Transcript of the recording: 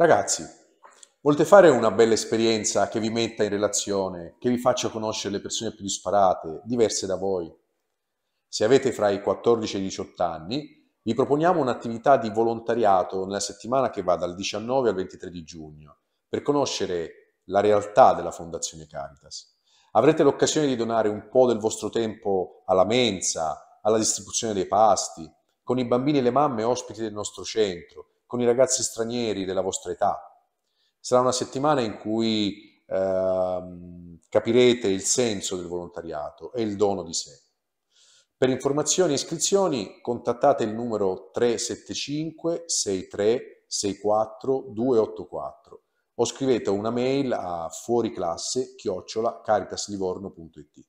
Ragazzi, volete fare una bella esperienza che vi metta in relazione, che vi faccia conoscere le persone più disparate, diverse da voi? Se avete fra i 14 e i 18 anni, vi proponiamo un'attività di volontariato nella settimana che va dal 19 al 23 di giugno per conoscere la realtà della Fondazione Caritas. Avrete l'occasione di donare un po' del vostro tempo alla mensa, alla distribuzione dei pasti, con i bambini e le mamme ospiti del nostro centro, con i ragazzi stranieri della vostra età. Sarà una settimana in cui eh, capirete il senso del volontariato e il dono di sé. Per informazioni e iscrizioni contattate il numero 375 63 64 284 o scrivete una mail a fuoriclasse chiocciola caritaslivorno.it.